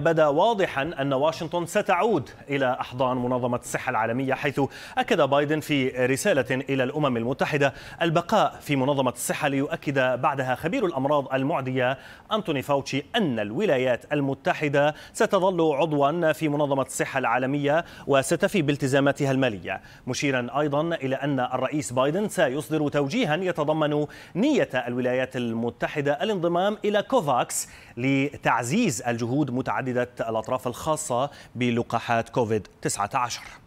بدا واضحا ان واشنطن ستعود الى احضان منظمه الصحه العالميه حيث اكد بايدن في رساله الى الامم المتحده البقاء في منظمه الصحه ليؤكد بعدها خبير الامراض المعديه انتوني فاوتشي ان الولايات المتحده ستظل عضوا في منظمه الصحه العالميه وستفي بالتزاماتها الماليه مشيرا ايضا الى ان الرئيس بايدن سيصدر توجيها يتضمن نيه الولايات المتحده الانضمام الى كوفاكس لتعزيز الجهود متعدده متعددة الأطراف الخاصة بلقاحات كوفيد-19